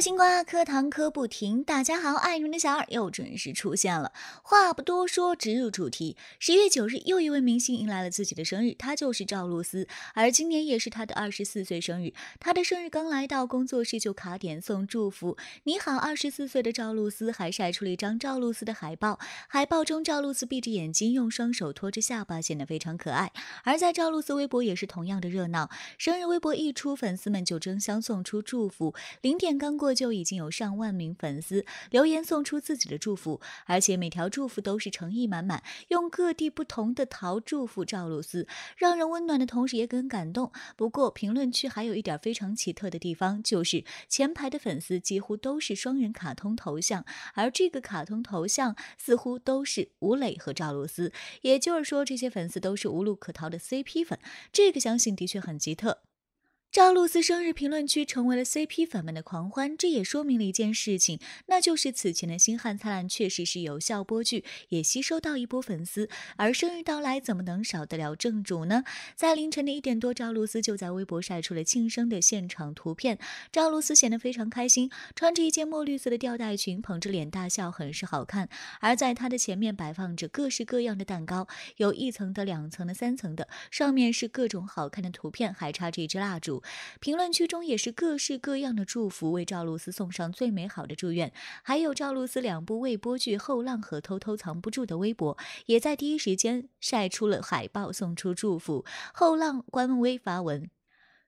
新瓜课堂磕不停，大家好，爱你们的小二又准时出现了。话不多说，直入主题。十一月九日，又一位明星迎来了自己的生日，他就是赵露思，而今年也是他的二十四岁生日。他的生日刚来到工作室就卡点送祝福。你好，二十四岁的赵露思还晒出了一张赵露思的海报，海报中赵露思闭着眼睛，用双手托着下巴，显得非常可爱。而在赵露思微博也是同样的热闹，生日微博一出，粉丝们就争相送出祝福。零点刚过。过就已经有上万名粉丝留言送出自己的祝福，而且每条祝福都是诚意满满，用各地不同的桃祝福赵露思，让人温暖的同时也很感动。不过评论区还有一点非常奇特的地方，就是前排的粉丝几乎都是双人卡通头像，而这个卡通头像似乎都是吴磊和赵露思，也就是说这些粉丝都是无路可逃的 CP 粉，这个相信的确很奇特。赵露思生日评论区成为了 CP 粉们的狂欢，这也说明了一件事情，那就是此前的《星汉灿烂》确实是有效播剧，也吸收到一波粉丝。而生日到来，怎么能少得了正主呢？在凌晨的一点多，赵露思就在微博晒出了庆生的现场图片。赵露思显得非常开心，穿着一件墨绿色的吊带裙，捧着脸大笑，很是好看。而在她的前面摆放着各式各样的蛋糕，有一层的、两层的、三层的，上面是各种好看的图片，还插着一支蜡烛。评论区中也是各式各样的祝福，为赵露思送上最美好的祝愿。还有赵露思两部未播剧《后浪》和《偷偷藏不住》的微博，也在第一时间晒出了海报，送出祝福。后浪官微发文。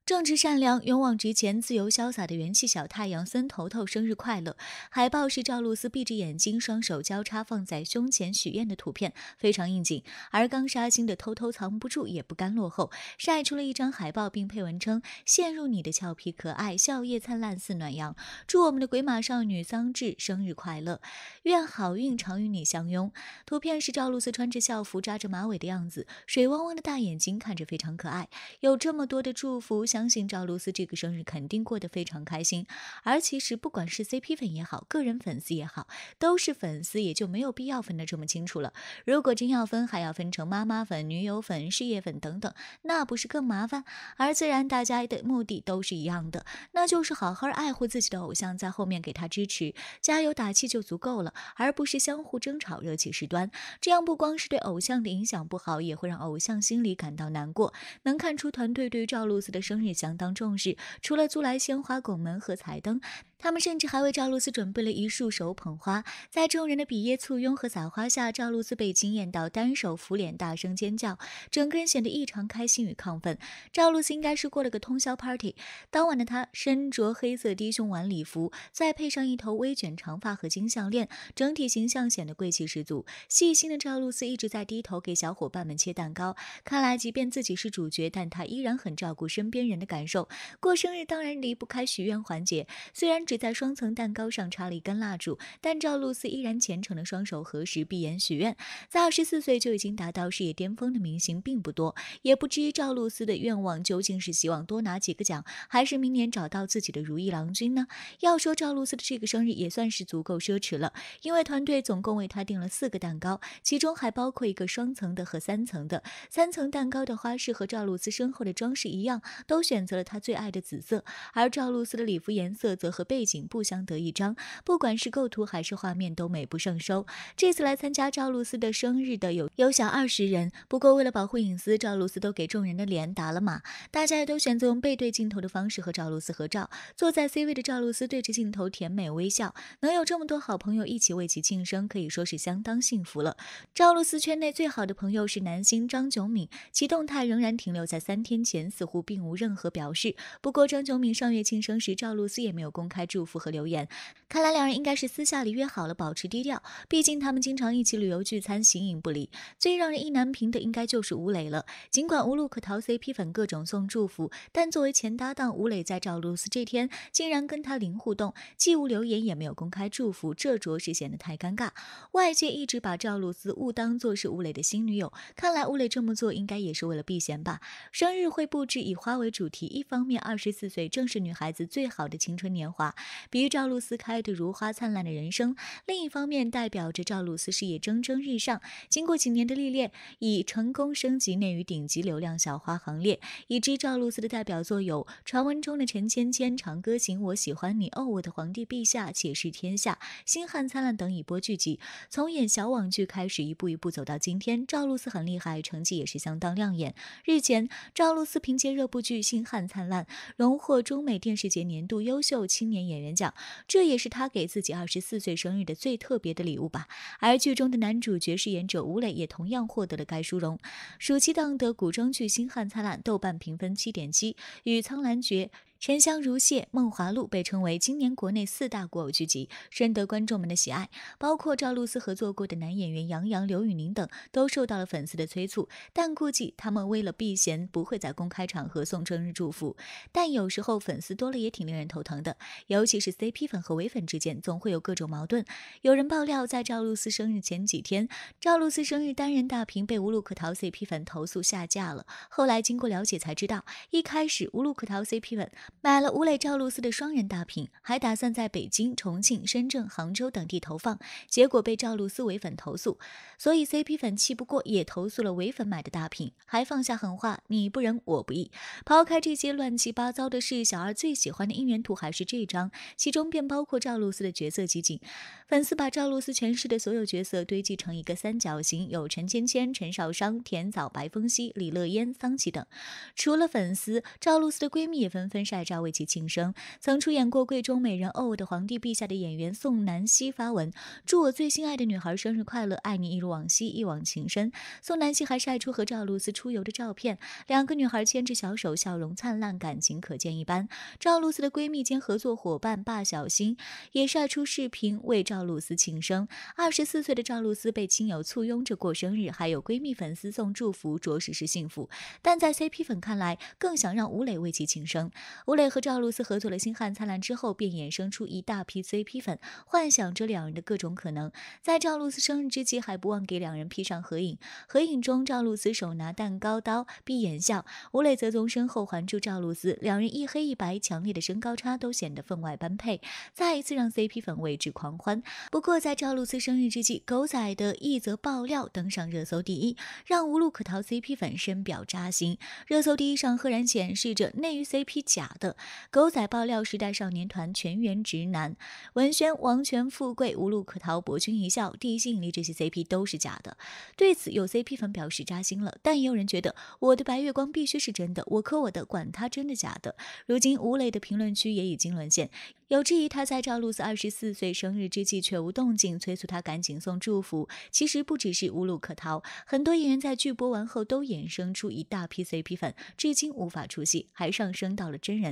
正直善良、勇往直前、自由潇洒的元气小太阳孙头头生日快乐！海报是赵露思闭着眼睛、双手交叉放在胸前许愿的图片，非常应景。而刚杀青的偷偷藏不住也不甘落后，晒出了一张海报，并配文称：“陷入你的俏皮可爱，笑靥灿烂似暖阳，祝我们的鬼马少女桑稚生日快乐，愿好运常与你相拥。”图片是赵露思穿着校服、扎着马尾的样子，水汪汪的大眼睛看着非常可爱。有这么多的祝福。相信赵露思这个生日肯定过得非常开心。而其实不管是 CP 粉也好，个人粉丝也好，都是粉丝，也就没有必要分得这么清楚了。如果真要分，还要分成妈妈粉、女友粉、事业粉等等，那不是更麻烦？而自然大家的目的都是一样的，那就是好好爱护自己的偶像，在后面给他支持、加油、打气就足够了，而不是相互争吵、惹起事端。这样不光是对偶像的影响不好，也会让偶像心里感到难过。能看出团队对赵露思的生日。也相当重视，除了租来鲜花拱门和彩灯，他们甚至还为赵露思准备了一束手捧花。在众人的比耶簇拥和撒花下，赵露思被惊艳到单手扶脸，大声尖叫，整个人显得异常开心与亢奋。赵露思应该是过了个通宵 party，当晚的她身着黑色低胸晚礼服，再配上一头微卷长发和金项链，整体形象显得贵气十足。细心的赵露思一直在低头给小伙伴们切蛋糕，看来即便自己是主角，但她依然很照顾身边人。的感受。过生日当然离不开许愿环节，虽然只在双层蛋糕上插了一根蜡烛，但赵露思依然虔诚的双手合十、闭眼许愿。在二十四岁就已经达到事业巅峰的明星并不多，也不知赵露思的愿望究竟是希望多拿几个奖，还是明年找到自己的如意郎君呢？要说赵露思的这个生日也算是足够奢侈了，因为团队总共为她订了四个蛋糕，其中还包括一个双层的和三层的。三层蛋糕的花式和赵露思身后的装饰一样，都。选择了他最爱的紫色，而赵露思的礼服颜色则和背景不相得益彰，不管是构图还是画面都美不胜收。这次来参加赵露思的生日的有有小二十人，不过为了保护隐私，赵露思都给众人的脸打了码。大家也都选择用背对镜头的方式和赵露思合照。坐在 C 位的赵露思对着镜头甜美微笑，能有这么多好朋友一起为其庆生，可以说是相当幸福了。赵露思圈内最好的朋友是男星张九敏，其动态仍然停留在三天前，似乎并无任。任何表示。不过张九敏上月庆生时，赵露思也没有公开祝福和留言，看来两人应该是私下里约好了保持低调。毕竟他们经常一起旅游聚餐，形影不离。最让人意难平的应该就是吴磊了。尽管无路可逃，CP 粉各种送祝福，但作为前搭档，吴磊在赵露思这天竟然跟他零互动，既无留言，也没有公开祝福，这着实显得太尴尬。外界一直把赵露思误当作是吴磊的新女友，看来吴磊这么做应该也是为了避嫌吧。生日会布置以花为。主题一方面，二十四岁正是女孩子最好的青春年华，比喻赵露思开的如花灿烂的人生；另一方面，代表着赵露思事业蒸蒸日上。经过几年的历练，已成功升级，内于顶级流量小花行列。已知赵露思的代表作有《传闻中的陈芊芊》《长歌行》《我喜欢你》《哦，我的皇帝陛下》《且试天下》《星汉灿烂》等已播剧集。从演小网剧开始，一步一步走到今天，赵露思很厉害，成绩也是相当亮眼。日前，赵露思凭借热播剧。《星汉灿烂》荣获中美电视节年度优秀青年演员奖，这也是他给自己二十四岁生日的最特别的礼物吧。而剧中的男主角饰演者吴磊也同样获得了该殊荣。暑期档的古装剧《星汉灿烂》，豆瓣评分七点七，与《苍兰诀》。《沉香如屑》《梦华录》被称为今年国内四大国偶剧集，深得观众们的喜爱。包括赵露思合作过的男演员杨洋、刘宇宁等，都受到了粉丝的催促。但估计他们为了避嫌，不会在公开场合送生日祝福。但有时候粉丝多了也挺令人头疼的，尤其是 CP 粉和唯粉之间，总会有各种矛盾。有人爆料，在赵露思生日前几天，赵露思生日单人大屏被无路可逃 CP 粉投诉下架了。后来经过了解才知道，一开始无路可逃 CP 粉。买了吴磊赵露思的双人大屏，还打算在北京、重庆、深圳、杭州等地投放，结果被赵露思唯粉投诉，所以 CP 粉气不过，也投诉了唯粉买的大屏，还放下狠话：“你不仁，我不义。”抛开这些乱七八糟的事，小二最喜欢的姻缘图还是这张，其中便包括赵露思的角色集锦。粉丝把赵露思诠释的所有角色堆积成一个三角形，有陈芊芊、陈少商、田枣、白风夕、李乐嫣、桑启等。除了粉丝，赵露思的闺蜜也纷纷晒。在赵为其庆生，曾出演过《贵中美人》哦的皇帝陛下的演员宋南希发文祝我最心爱的女孩生日快乐，爱你一如往昔，一往情深。宋南希还晒出和赵露思出游的照片，两个女孩牵着小手，笑容灿烂，感情可见一斑。赵露思的闺蜜兼合作伙伴霸小新也晒出视频为赵露思庆生。二十四岁的赵露思被亲友簇拥着过生日，还有闺蜜粉丝送祝福，着实是幸福。但在 CP 粉看来，更想让吴磊为其庆生。吴磊和赵露思合作了《星汉灿烂》之后，便衍生出一大批 CP 粉，幻想着两人的各种可能。在赵露思生日之际，还不忘给两人 P 上合影。合影中，赵露思手拿蛋糕刀，闭眼笑；吴磊则从身后环住赵露思，两人一黑一白，强烈的身高差都显得分外般配，再一次让 CP 粉为之狂欢。不过，在赵露思生日之际，狗仔的一则爆料登上热搜第一，让无路可逃 CP 粉深表扎心。热搜第一上赫然显示着“内娱 CP 假”。的狗仔爆料时代少年团全员直男，文轩、王权富贵无路可逃，博君一笑地心引力这些 CP 都是假的。对此，有 CP 粉表示扎心了，但也有人觉得我的白月光必须是真的，我磕我的，管他真的假的。如今吴磊的评论区也已经沦陷，有质疑他在赵露思二十四岁生日之际却无动静，催促他赶紧送祝福。其实不只是无路可逃，很多演员在剧播完后都衍生出一大批 CP 粉，至今无法出戏，还上升到了真人。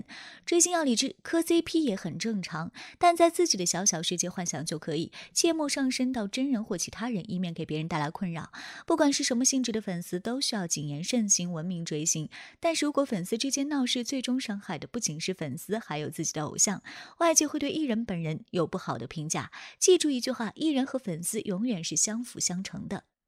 追星要理智，磕 CP 也很正常，但在自己的小小世界幻想就可以，切莫上升到真人或其他人，以免给别人带来困扰。不管是什么性质的粉丝，都需要谨言慎行，文明追星。但是如果粉丝之间闹事，最终伤害的不仅是粉丝，还有自己的偶像，外界会对艺人本人有不好的评价。记住一句话：艺人和粉丝永远是相辅相成的。